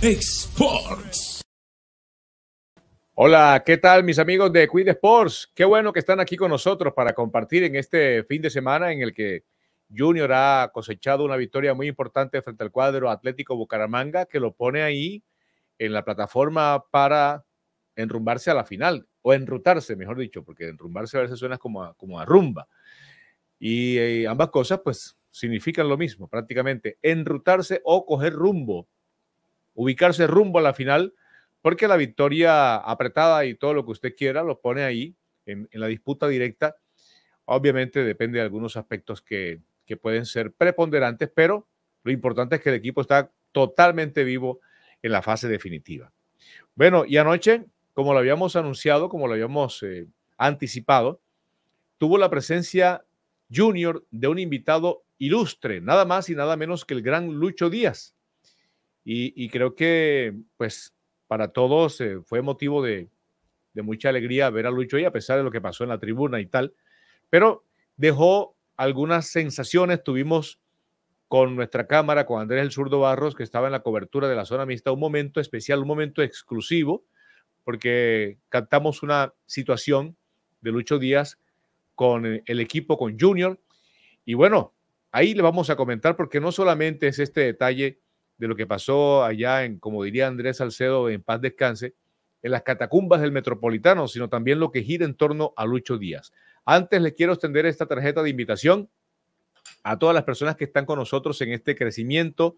Sports. Hola, ¿qué tal mis amigos de quid Sports? Qué bueno que están aquí con nosotros para compartir en este fin de semana en el que Junior ha cosechado una victoria muy importante frente al cuadro Atlético Bucaramanga que lo pone ahí en la plataforma para enrumbarse a la final o enrutarse, mejor dicho, porque enrumbarse a veces suena como a, como a rumba. Y, y eh, ambas cosas, pues, significan lo mismo prácticamente, enrutarse o coger rumbo ubicarse rumbo a la final, porque la victoria apretada y todo lo que usted quiera lo pone ahí en, la disputa directa. Obviamente depende de algunos aspectos que, pueden ser preponderantes, pero lo importante es que el equipo está totalmente vivo en la fase definitiva. Bueno, y anoche, como lo habíamos anunciado, como lo habíamos eh, anticipado, tuvo la presencia junior de un invitado ilustre, nada más y nada menos que el gran Lucho Díaz, y, creo que, pues, para todos eh, fue motivo de, mucha alegría ver a Lucho y a pesar de lo que pasó en la tribuna y tal. Pero dejó algunas sensaciones. Tuvimos con nuestra cámara, con Andrés El Zurdo Barros, que estaba en la cobertura de la zona mixta, un momento especial, un momento exclusivo, porque captamos una situación de Lucho Díaz con el equipo, con Junior. Y bueno, ahí le vamos a comentar porque no solamente es este detalle de lo que pasó allá en, como diría Andrés Salcedo, en paz descanse, en las catacumbas del Metropolitano, sino también lo que gira en torno a Lucho Díaz. Antes les quiero extender esta tarjeta de invitación a todas las personas que están con nosotros en este crecimiento,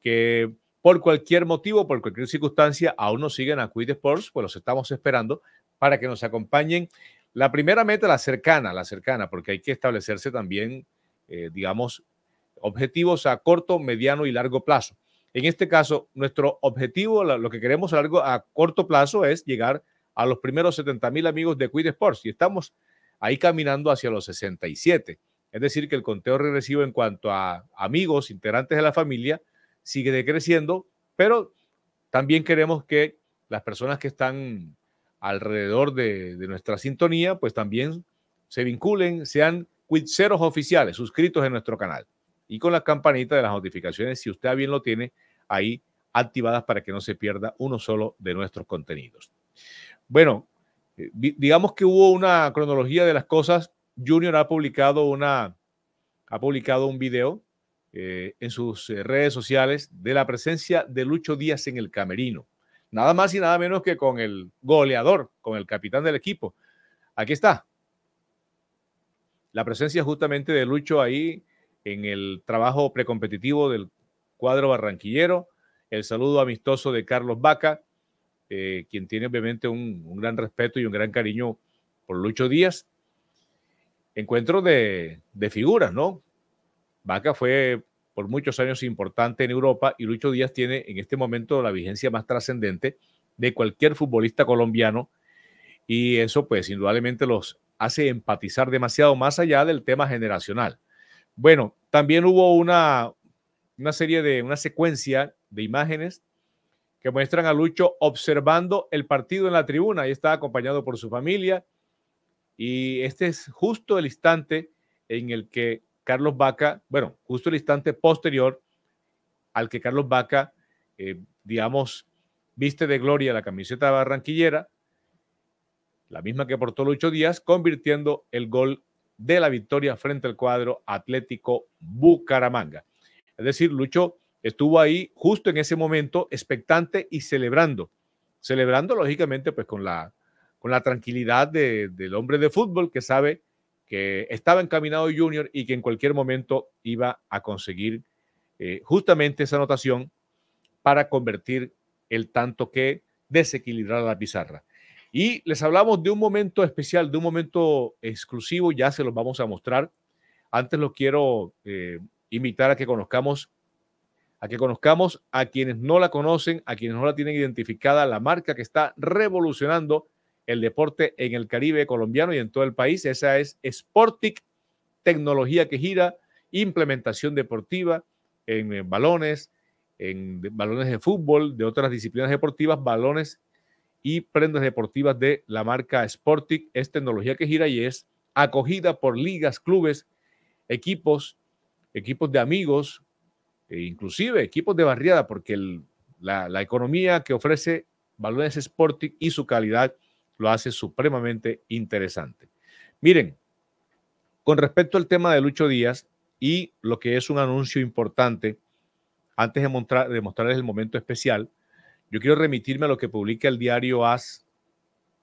que por cualquier motivo, por cualquier circunstancia, aún nos siguen a Quid Sports, pues los estamos esperando para que nos acompañen. La primera meta, la cercana, la cercana, porque hay que establecerse también, eh, digamos, objetivos a corto, mediano y largo plazo. En este caso, nuestro objetivo, lo que queremos a, a corto plazo es llegar a los primeros 70 mil amigos de Quid Sports y estamos ahí caminando hacia los 67. Es decir, que el conteo regresivo en cuanto a amigos, integrantes de la familia, sigue decreciendo, pero también queremos que las personas que están alrededor de, nuestra sintonía, pues también se vinculen, sean Quizeros oficiales, suscritos en nuestro canal y con la campanita de las notificaciones, si usted bien lo tiene, ahí activadas para que no se pierda uno solo de nuestros contenidos. Bueno, eh, digamos que hubo una cronología de las cosas. Junior ha publicado una ha publicado un video eh, en sus eh, redes sociales de la presencia de Lucho Díaz en el camerino. Nada más y nada menos que con el goleador, con el capitán del equipo. Aquí está. La presencia justamente de Lucho ahí en el trabajo precompetitivo del cuadro barranquillero. El saludo amistoso de Carlos Vaca, eh, quien tiene obviamente un, gran respeto y un gran cariño por Lucho Díaz. Encuentro de, de figuras, ¿no? Vaca fue por muchos años importante en Europa y Lucho Díaz tiene en este momento la vigencia más trascendente de cualquier futbolista colombiano y eso pues indudablemente los hace empatizar demasiado más allá del tema generacional. Bueno, también hubo una, una serie de, una secuencia de imágenes que muestran a Lucho observando el partido en la tribuna. y está acompañado por su familia. Y este es justo el instante en el que Carlos Vaca, bueno, justo el instante posterior al que Carlos Vaca, eh, digamos, viste de gloria la camiseta barranquillera, la misma que portó Lucho Díaz, convirtiendo el gol de la victoria frente al cuadro Atlético Bucaramanga. Es decir, Lucho estuvo ahí justo en ese momento, expectante y celebrando. Celebrando, lógicamente, pues con la, con la tranquilidad del hombre de fútbol que sabe que estaba encaminado Junior y que en cualquier momento iba a conseguir eh, justamente esa anotación para convertir el tanto que desequilibrara la pizarra. Y les hablamos de un momento especial, de un momento exclusivo, ya se los vamos a mostrar. Antes lo quiero eh, invitar a que conozcamos a que conozcamos a quienes no la conocen, a quienes no la tienen identificada, la marca que está revolucionando el deporte en el Caribe colombiano y en todo el país. Esa es Sportic, tecnología que gira, implementación deportiva en balones, en balones de fútbol, de otras disciplinas deportivas, balones y prendas deportivas de la marca Sportic. Es tecnología que gira y es acogida por ligas, clubes, equipos equipos de amigos, e inclusive equipos de barriada, porque la, economía que ofrece Valores Sporting y su calidad lo hace supremamente interesante. Miren, con respecto al tema de Lucho Díaz y lo que es un anuncio importante, antes de, de mostrarles el momento especial, yo quiero remitirme a lo que publica el diario AS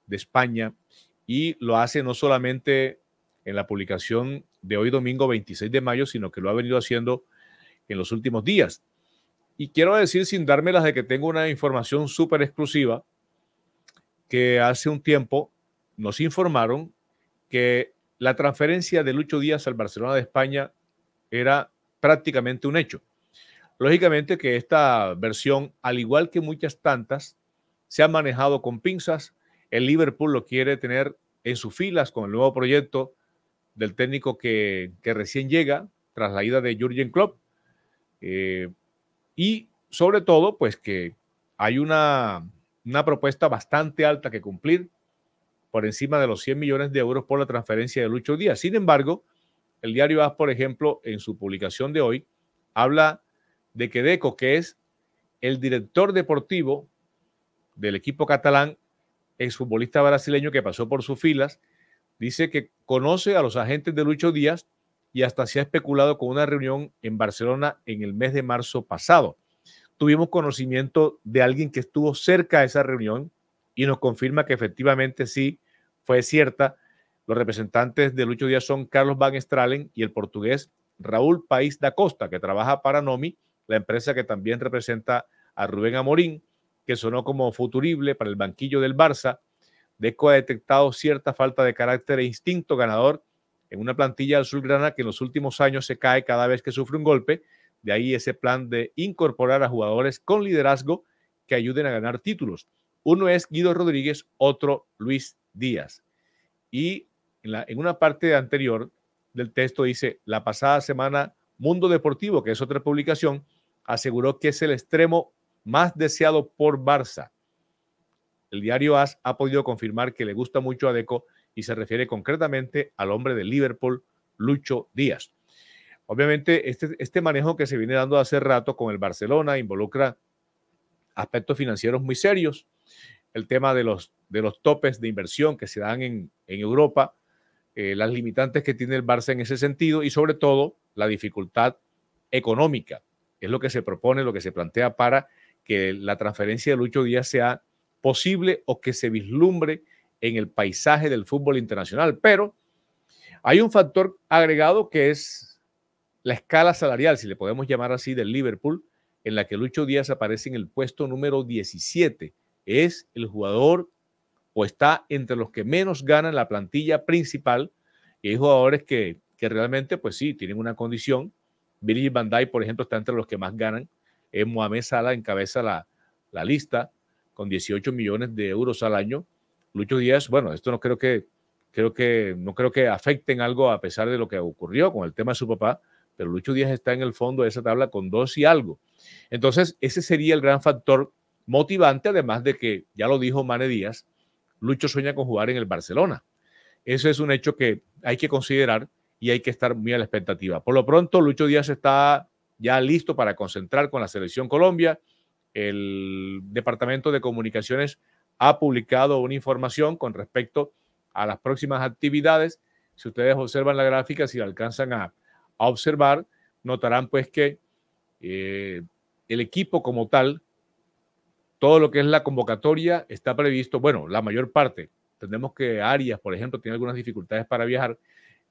de España y lo hace no solamente en la publicación de hoy domingo 26 de mayo, sino que lo ha venido haciendo en los últimos días. Y quiero decir, sin dármelas de que tengo una información súper exclusiva, que hace un tiempo nos informaron que la transferencia de Lucho Díaz al Barcelona de España era prácticamente un hecho. Lógicamente que esta versión, al igual que muchas tantas, se ha manejado con pinzas. El Liverpool lo quiere tener en sus filas con el nuevo proyecto del técnico que, recién llega tras la ida de Jurgen Klopp. Eh, y sobre todo, pues que hay una, una propuesta bastante alta que cumplir por encima de los 100 millones de euros por la transferencia de Lucho Díaz. Sin embargo, el diario AS, por ejemplo, en su publicación de hoy, habla de que Deco, que es el director deportivo del equipo catalán, exfutbolista brasileño que pasó por sus filas, Dice que conoce a los agentes de Lucho Díaz y hasta se ha especulado con una reunión en Barcelona en el mes de marzo pasado. Tuvimos conocimiento de alguien que estuvo cerca de esa reunión y nos confirma que efectivamente sí fue cierta. Los representantes de Lucho Díaz son Carlos Van Stralen y el portugués Raúl País da Costa, que trabaja para Nomi, la empresa que también representa a Rubén Amorín, que sonó como futurible para el banquillo del Barça Deco ha detectado cierta falta de carácter e instinto ganador en una plantilla azulgrana que en los últimos años se cae cada vez que sufre un golpe. De ahí ese plan de incorporar a jugadores con liderazgo que ayuden a ganar títulos. Uno es Guido Rodríguez, otro Luis Díaz. Y en una parte anterior del texto dice, la pasada semana Mundo Deportivo, que es otra publicación, aseguró que es el extremo más deseado por Barça. El diario AS ha podido confirmar que le gusta mucho a Deco y se refiere concretamente al hombre de Liverpool, Lucho Díaz. Obviamente, este, este, manejo que se viene dando hace rato con el Barcelona involucra aspectos financieros muy serios, el tema de los, de los topes de inversión que se dan en, Europa, eh, las limitantes que tiene el Barça en ese sentido y sobre todo la dificultad económica. Es lo que se propone, lo que se plantea para que la transferencia de Lucho Díaz sea posible o que se vislumbre en el paisaje del fútbol internacional. Pero hay un factor agregado que es la escala salarial, si le podemos llamar así, del Liverpool, en la que Lucho Díaz aparece en el puesto número 17. Es el jugador o está entre los que menos ganan la plantilla principal. Y hay jugadores que, que realmente, pues sí, tienen una condición. Virgil van por ejemplo, está entre los que más ganan. Mohamed Salah encabeza la, la lista con 18 millones de euros al año. Lucho Díaz, bueno, esto no creo que, creo que, no creo que afecten algo a pesar de lo que ocurrió con el tema de su papá, pero Lucho Díaz está en el fondo de esa tabla con dos y algo. Entonces, ese sería el gran factor motivante, además de que, ya lo dijo Mane Díaz, Lucho sueña con jugar en el Barcelona. Eso es un hecho que hay que considerar y hay que estar muy a la expectativa. Por lo pronto, Lucho Díaz está ya listo para concentrar con la selección Colombia el Departamento de Comunicaciones ha publicado una información con respecto a las próximas actividades. Si ustedes observan la gráfica, si alcanzan a, observar, notarán pues que eh, el equipo como tal, todo lo que es la convocatoria está previsto, bueno, la mayor parte, tenemos que Arias, por ejemplo, tiene algunas dificultades para viajar,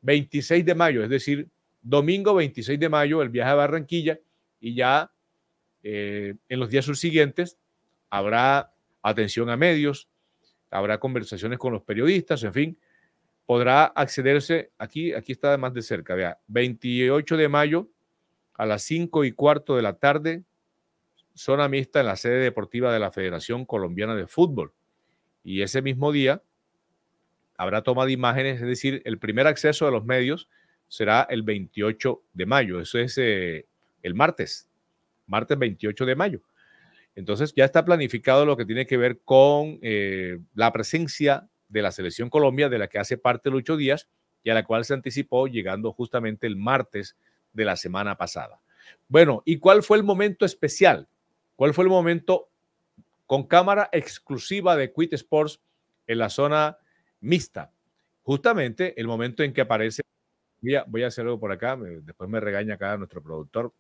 26 de mayo, es decir, domingo 26 de mayo, el viaje a Barranquilla y ya eh, en los días subsiguientes habrá atención a medios, habrá conversaciones con los periodistas, en fin, podrá accederse, aquí, aquí está más de cerca, vea, 28 de mayo a las 5 y cuarto de la tarde, zona mixta en la sede deportiva de la Federación Colombiana de Fútbol. Y ese mismo día habrá toma de imágenes, es decir, el primer acceso de los medios será el 28 de mayo, eso es eh, el martes, martes 28 de mayo. Entonces ya está planificado lo que tiene que ver con eh, la presencia de la selección Colombia, de la que hace parte Lucho Díaz, y a la cual se anticipó llegando justamente el martes de la semana pasada. Bueno, ¿y cuál fue el momento especial? ¿Cuál fue el momento con cámara exclusiva de Quit Sports en la zona mixta? Justamente el momento en que aparece... Voy a, voy a hacer algo por acá, después me regaña acá nuestro productor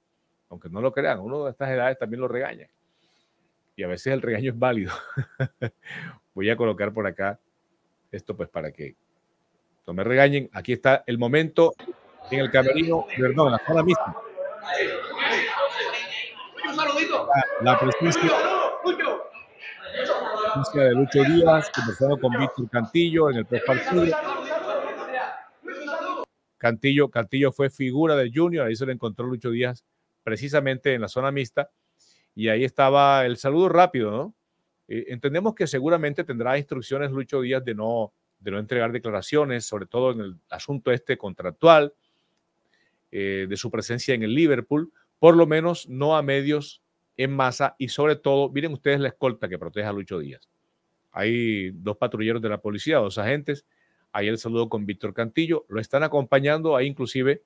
aunque no lo crean, uno de estas edades también lo regaña. Y a veces el regaño es válido. Voy a colocar por acá esto pues para que no me regañen. Aquí está el momento en el camerino, perdón, en la misma. La, presencia, de Lucho Díaz, conversando con Víctor Cantillo en el post Cantillo, Cantillo fue figura del Junior, ahí se le encontró Lucho Díaz precisamente en la zona mixta, y ahí estaba el saludo rápido, eh, entendemos que seguramente tendrá instrucciones Lucho Díaz de no, de no entregar declaraciones, sobre todo en el asunto este contractual, eh, de su presencia en el Liverpool, por lo menos no a medios en masa y sobre todo, miren ustedes la escolta que protege a Lucho Díaz. Hay dos patrulleros de la policía, dos agentes, ahí el saludo con Víctor Cantillo, lo están acompañando, ahí inclusive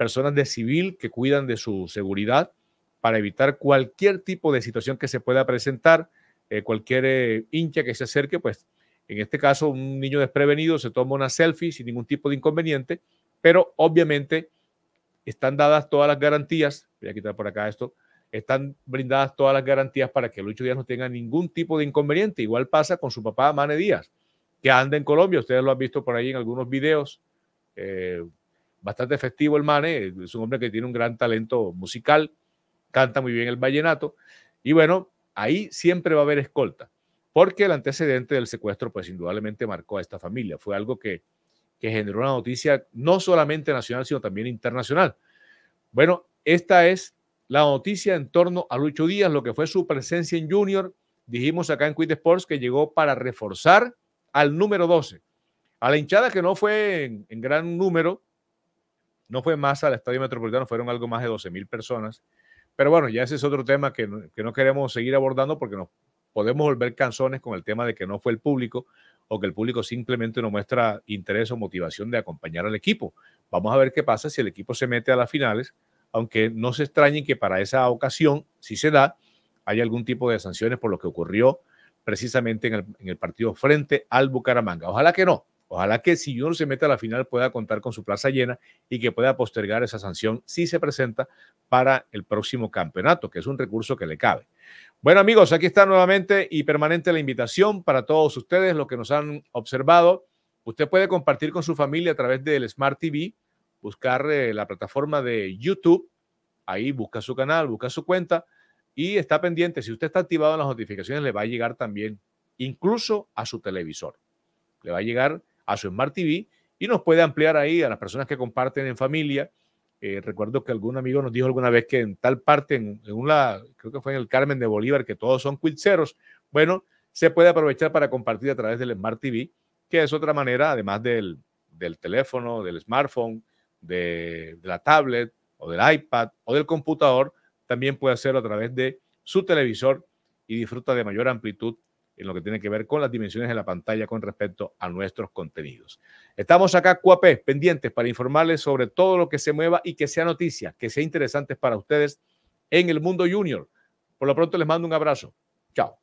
personas de civil que cuidan de su seguridad para evitar cualquier tipo de situación que se pueda presentar, eh, cualquier eh, hincha que se acerque, pues en este caso un niño desprevenido se toma una selfie sin ningún tipo de inconveniente, pero obviamente están dadas todas las garantías, voy a quitar por acá esto, están brindadas todas las garantías para que Lucho Díaz no tenga ningún tipo de inconveniente. Igual pasa con su papá Mane Díaz, que anda en Colombia, ustedes lo han visto por ahí en algunos videos, eh, bastante efectivo el Mane, es un hombre que tiene un gran talento musical, canta muy bien el vallenato, y bueno, ahí siempre va a haber escolta, porque el antecedente del secuestro pues indudablemente marcó a esta familia, fue algo que, que generó una noticia no solamente nacional, sino también internacional. Bueno, esta es la noticia en torno a Lucho Díaz, lo que fue su presencia en Junior, dijimos acá en Quit Sports que llegó para reforzar al número 12, a la hinchada que no fue en gran número, no fue más al Estadio Metropolitano, fueron algo más de 12.000 personas. Pero bueno, ya ese es otro tema que no, queremos seguir abordando porque nos podemos volver canzones con el tema de que no fue el público o que el público simplemente no muestra interés o motivación de acompañar al equipo. Vamos a ver qué pasa si el equipo se mete a las finales, aunque no se extrañen que para esa ocasión, si se da, hay algún tipo de sanciones por lo que ocurrió precisamente en el partido frente al Bucaramanga. Ojalá que no, Ojalá que si uno se mete a la final pueda contar con su plaza llena y que pueda postergar esa sanción si se presenta para el próximo campeonato, que es un recurso que le cabe. Bueno amigos, aquí está nuevamente y permanente la invitación para todos ustedes, los que nos han observado. Usted puede compartir con su familia a través del Smart TV, buscar eh, la plataforma de YouTube, ahí busca su canal, busca su cuenta y está pendiente. Si usted está activado en las notificaciones, le va a llegar también, incluso a su televisor. Le va a llegar a su Smart TV y nos puede ampliar ahí a las personas que comparten en familia. Eh, recuerdo que algún amigo nos dijo alguna vez que en tal parte, en, creo que fue en el Carmen de Bolívar, que todos son quitzeros. Bueno, se puede aprovechar para compartir a través del Smart TV, que es otra manera, además del, del teléfono, del smartphone, de, de, la tablet o del iPad o del computador, también puede hacerlo a través de su televisor y disfruta de mayor amplitud en lo que tiene que ver con las dimensiones de la pantalla con respecto a nuestros contenidos. Estamos acá, Cuapé, pendientes para informarles sobre todo lo que se mueva y que sea noticia, que sea interesante para ustedes en el mundo junior. Por lo pronto les mando un abrazo. Chao.